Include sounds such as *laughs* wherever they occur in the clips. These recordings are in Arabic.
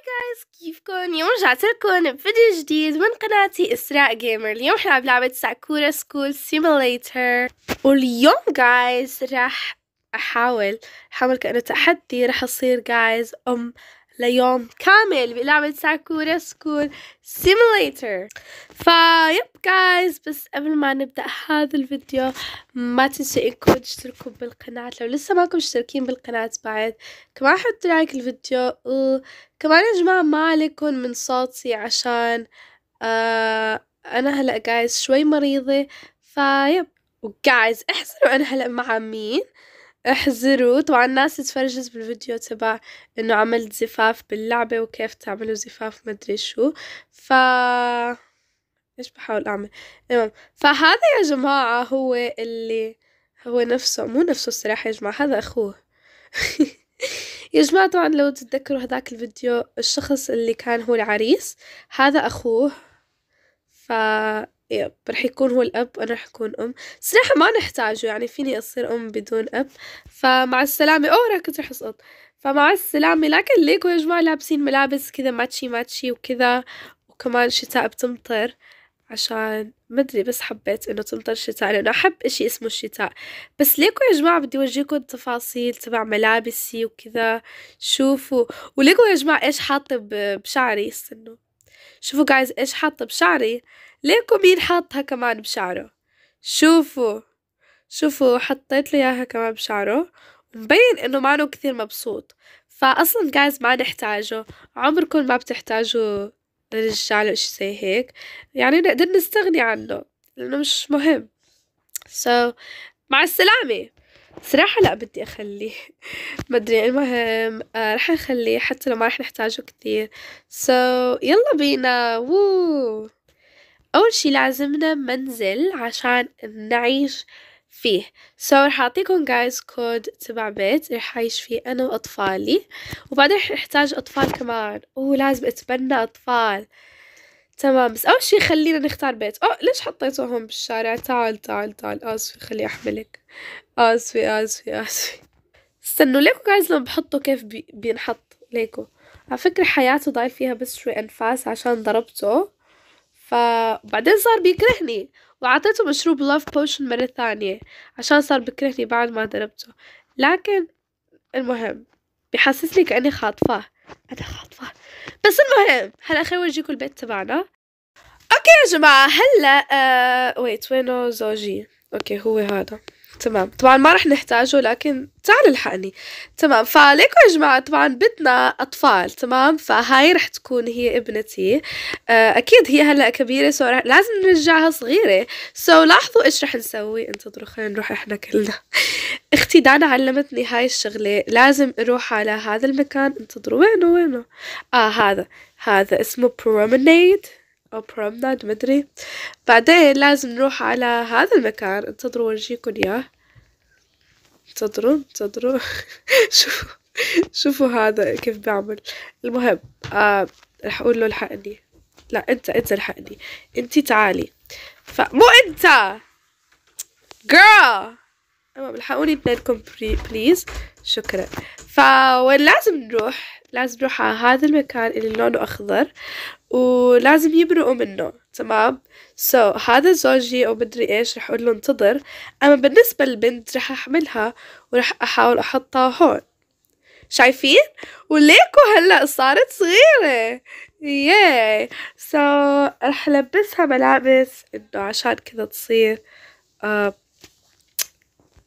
جايز كيفكن اليوم رجعتلكن بفيديو جديد من قناتي اسراء جيمر اليوم رح نلعب لعبة ساكورا سكول سيميليتر واليوم جايز رح احاول احاول كأنه تحدي رح اصير جايز ام ليوم كامل بلعبة ساكورا سكول فا يب جايز بس قبل ما نبدأ هذا الفيديو ما تنسوا انكم تشتركوا بالقناة لو لسه ماكم مشتركين بالقناة بعد كمان حطوا لايك الفيديو كمان يا جماعة ما عليكم من صوتي عشان آه انا هلا جايز شوي مريضة يب وجايز احسنوا انا هلا مع مين احزروا طبعا الناس تفرجت بالفيديو تبع انه عملت زفاف باللعبة وكيف تعملوا زفاف مدري شو ف ايش بحاول اعمل المهم فهذا يا جماعة هو اللي هو نفسه مو نفسه الصراحة يا جماعة هذا اخوه *laughs* يا جماعة طبعا لو تتذكروا هذاك الفيديو الشخص اللي كان هو العريس هذا اخوه ف إيه رح يكون هو الأب وأنا رح أكون أم صراحة ما نحتاجه يعني فيني أصير أم بدون أب فمع السلامة أوه كنت رح أسقط فمع السلامة لكن ليكو يا جماعة لابسين ملابس كذا ماتشي ماتشي وكذا وكمان شتاء بتمطر عشان مدري بس حبيت انه تمطر شتاء لانه احب اشي اسمه الشتاء بس ليكو يا جماعة بدي اورجيكم التفاصيل تبع ملابسي وكذا شوفوا وليكو يا جماعة ايش حاطة بشعري استنوا شوفوا جايز ايش حاطة بشعري ليكو مين حاطها كمان بشعره شوفوا شوفوا حطيت له اياها كمان بشعره مبين انه مانو كثير مبسوط فاصلا جايز ما نحتاجه عمركم ما بتحتاجوا رجال له شي زي هيك يعني نقدر نستغني عنه لانه مش مهم سو so, مع السلامه صراحة لا بدي أخليه *laughs* ما ادري المهم آه رح نخليه حتى لو ما رح نحتاجه كثير سو so, يلا بينا ووو أول شي لازمنا منزل عشان نعيش فيه so رح أعطيكم جايز كود تبع بيت رح أعيش فيه أنا وأطفالي وبعدين رح أحتاج أطفال كمان أوه لازم أتبنى أطفال تمام بس أول شي خلينا نختار بيت أوه ليش حطيتوهم بالشارع تعال تعال تعال آسفة خلي أحملك آسفة آسفة آسفة استنوا ليكو جايز لما بحطه كيف بي... بينحط ليكو على فكرة حياته ضايل فيها بس شوي أنفاس عشان ضربته فبعدين صار بيكرهني وعطيته مشروب لاف بوشن مرة ثانية عشان صار بكرهني بعد ما ضربته لكن المهم بحسسني كأني خاطفاه أنا خاطفاه بس المهم هلا خلينا نورجيكم البيت تبعنا اوكي يا جماعة هلا آه... ويت وينه زوجي اوكي هو هذا تمام طبعا ما رح نحتاجه لكن تعال الحقني تمام فليكو يا جماعة طبعا بدنا أطفال تمام فهاي رح تكون هي ابنتي آه، أكيد هي هلأ كبيرة سو لازم نرجعها صغيرة سو لاحظوا إيش رح نسوي انتظروا خلينا نروح إحنا كلنا *laughs* اختي دانا علمتني هاي الشغلة لازم اروح على هذا المكان انتظروا وينه وينه اه هذا هذا اسمه برومنيد أو برومناد مدري بعدين لازم نروح على هذا المكان انتظروا ونجيكم إياه انتظروا انتظروا *laughs* شوفوا شوفوا هذا كيف بعمل المهم آه رح أقول له الحقني لا أنت أنت الحقني أنت تعالي فمو أنت girl تمام الحقوني بلادكم بليز شكرا فوين لازم نروح لازم نروح على هذا المكان اللي لونه أخضر ولازم يبرقوا منه تمام سو so, هذا زوجي أو مدري إيش رح أقول له انتظر أما بالنسبة للبنت رح أحملها ورح أحاول أحطها هون شايفين وليكو هلا صارت صغيرة ياي سو so, رح ألبسها ملابس إنه عشان كذا تصير uh,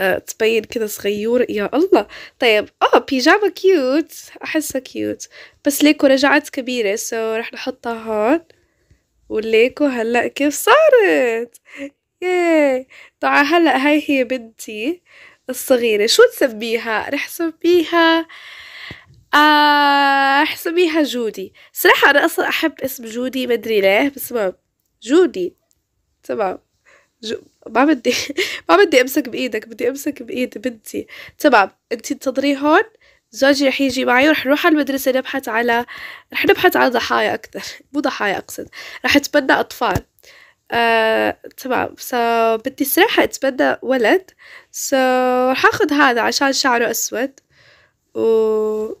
آه، تبين كذا صغيور يا الله طيب اه بيجاما كيوت احسها كيوت بس ليكو رجعت كبيرة سو so, رح نحطها هون وليكو هلا كيف صارت ياي طبعا هلا هاي هي بنتي الصغيرة شو تسميها رح سميها آه رح سميها جودي صراحة أنا أصلا أحب اسم جودي مدري ليه بس ما جودي تمام جو ما بدي *laughs* ما بدي امسك بايدك بدي امسك بايد بنتي تمام انت انتظري هون زوجي رح يجي معي ورح نروح على المدرسة نبحث على رح نبحث على ضحايا أكثر *laughs* مو ضحايا أقصد رح أتبنى أطفال آه، تمام سو so, بدي الصراحة أتبنى ولد سو so, رح أخذ هذا عشان شعره أسود و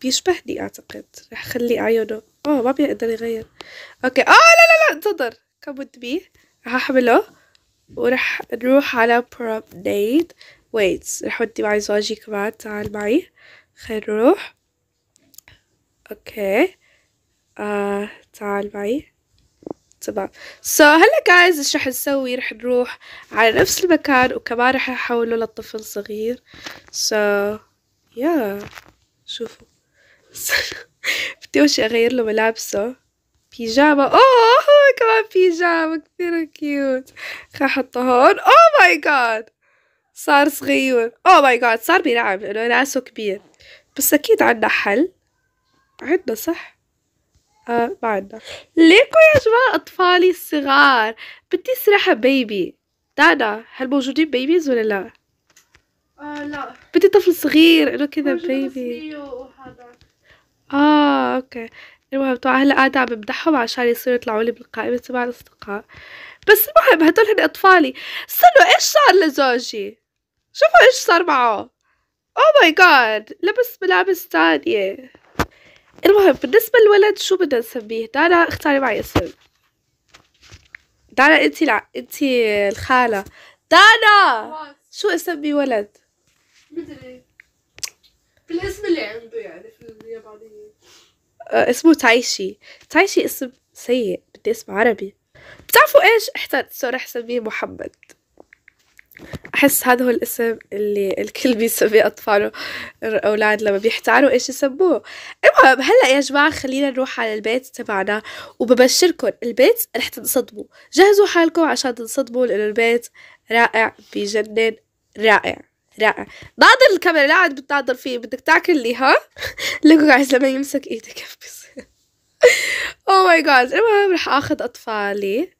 بيشبهني أعتقد رح اخلي عيونه أوه ما بيقدر يغير أوكي آه لا لا لا انتظر كم بي هحمله وراح نروح على promenade ويت راح ودي معي زوجي كمان تعال معي خلينا نروح اوكي آه تعال معي تمام سو so, هلا جايز ايش راح نسوي راح نروح على نفس المكان وكمان راح احوله للطفل صغير سو so, يا yeah. شوفوا *laughs* بدي اول شي اغير له ملابسه بيجامه اوه كمان بيجامة كثير كيوت خلينا احطه هون او ماي جاد صار صغير او ماي جاد صار بيلعب لانه ناسه كبير بس اكيد عندنا حل عندنا صح آه ما عندنا ليكو يا جماعة اطفالي الصغار بدي سرحة بيبي دانا هل موجودين بيبيز ولا لا؟ آه لا بدي طفل صغير انه كذا بيبي صغير وهذا اه اوكي المهم طبعا هلا قاعدة عم بمدحهم عشان يصيروا يطلعوا لي بالقائمة تبع الأصدقاء بس المهم هدول هن أطفالي استنوا إيش صار لزوجي شوفوا إيش صار معه أو ماي جاد لبس ملابس تانية المهم بالنسبة للولد شو بدنا نسميه دانا اختاري معي اسم دانا انتي الع... انتي الخالة دانا شو اسمي ولد؟ مدري بالاسم اللي عنده يعني في اليابانية آه، اسمه تايشي تايشي اسم سيء بدي اسم عربي بتعرفوا ايش احترت صار اسميه محمد احس هذا هو الاسم اللي الكل بيسميه اطفاله الاولاد لما بيحتاروا ايش يسموه المهم هلا يا جماعه خلينا نروح على البيت تبعنا وببشركم البيت رح تنصدموا جهزوا حالكم عشان تنصدموا لانه البيت رائع بجنن رائع رائع بعض الكاميرا لا عاد بتعضل فيه بدك تاكل ها *laughs* لقوا جايز لما يمسك ايدي كيف بيصير او ماي جاد المهم رح اخذ اطفالي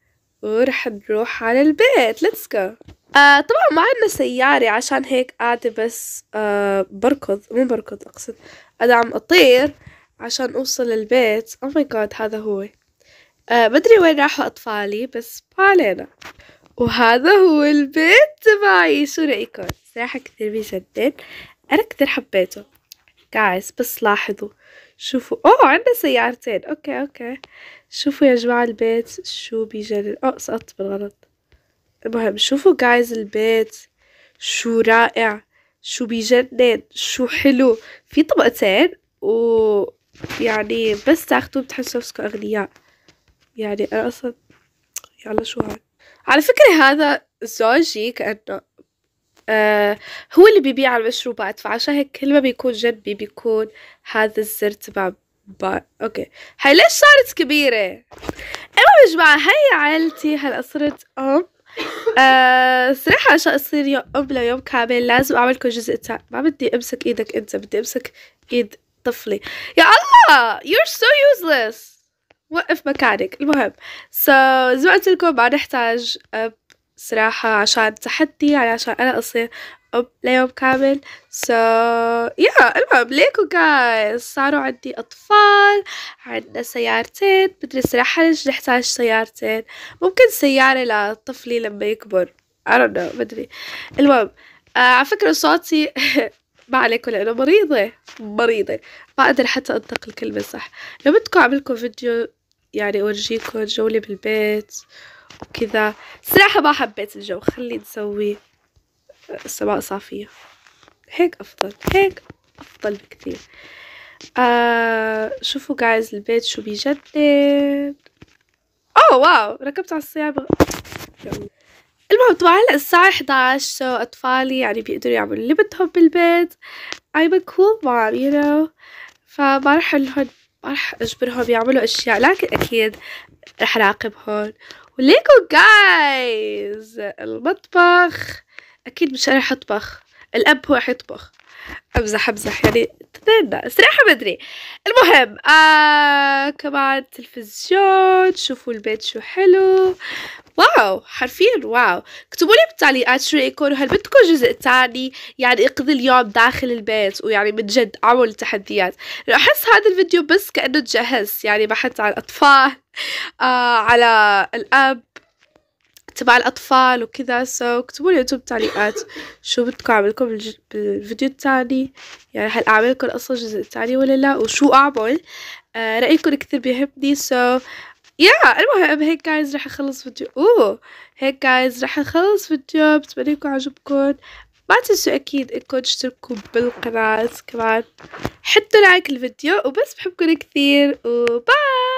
ورح نروح على البيت ليتس جو آه طبعا ما عندنا سيارة عشان هيك قاعدة بس آه بركض مو بركض أقصد أنا عم أطير عشان أوصل البيت أو ماي جاد هذا هو آه بدري وين راحوا أطفالي بس ما علينا وهذا هو البيت تبعي شو رأيكم صراحة كثير بيشدد أنا كثير حبيته جايز بس لاحظوا شوفوا اوه عندنا سيارتين اوكي اوكي شوفوا يا جماعة البيت شو بيجنن اوه سقطت بالغلط المهم شوفوا جايز البيت شو رائع شو بيجنن شو حلو في طبقتين و يعني بس تاخدوه بتحسوا نفسكم اغنياء يعني انا اصلا يلا شو هاد على فكرة هذا زوجي كأنه آه هو اللي بيبيع المشروبات فعشان هيك كل ما بيكون جنبي بيكون هذا الزر تبع با... اوكي هاي ليش صارت كبيرة؟ المهم يا جماعة هاي عائلتي هلا صرت ام آه صراحة عشان اصير يوم ام ليوم كامل لازم اعملكم جزء تاني ما بدي امسك ايدك انت بدي امسك ايد طفلي يا الله you're so useless وقف مكانك المهم سو so, زي ما قلت لكم ما نحتاج أب صراحة عشان تحدي يعني عشان أنا أصير أب ليوم كامل سو يا المهم ليكو جايز صاروا عندي أطفال عندنا سيارتين بدري صراحة ليش نحتاج سيارتين ممكن سيارة لطفلي لما يكبر I don't know مدري المهم آه على فكرة صوتي *laughs* ما عليكم لأنه مريضة مريضة ما أقدر حتى أنطق الكلمة صح لو بدكم أعملكم فيديو يعني أورجيكم جولة بالبيت وكذا صراحة ما حبيت الجو خلي نسوي السماء آه، صافية هيك أفضل هيك أفضل بكثير آه شوفوا جايز البيت شو بيجدد اوه واو ركبت على الصيابه المهم طبعا هلا الساعة 11 سو أطفالي يعني بيقدروا يعملوا اللي بدهم بالبيت I'm a cool mom you know فما لهم ما رح أجبرهم يعملوا أشياء لكن أكيد رح أراقبهم وليكو جايز المطبخ أكيد مش رح أطبخ الأب هو يطبخ امزح امزح يعني تتنى استراحة بدري المهم آه كمان تلفزيون شوفوا البيت شو حلو واو حرفيا واو اكتبوا لي بالتعليقات شو رايكم هل بدكم جزء تاني يعني اقضي اليوم داخل البيت ويعني من جد اعمل تحديات احس هذا الفيديو بس كانه تجهز يعني بحث عن الاطفال آه على الاب تبع الأطفال وكذا سو اكتبوا لي انتم بالتعليقات شو بدكم أعملكم بالج... بالفيديو التاني يعني هل أعملكم أصلا الجزء التاني ولا لا وشو أعمل آه رأيكم كثير بيهمني سو يا المهم هيك جايز رح اخلص فيديو اوه هيك جايز رح اخلص فيديو بتمنى يكون عجبكم ما تنسوا اكيد انكم تشتركوا بالقناة كمان حطوا لايك الفيديو وبس بحبكم كثير وباي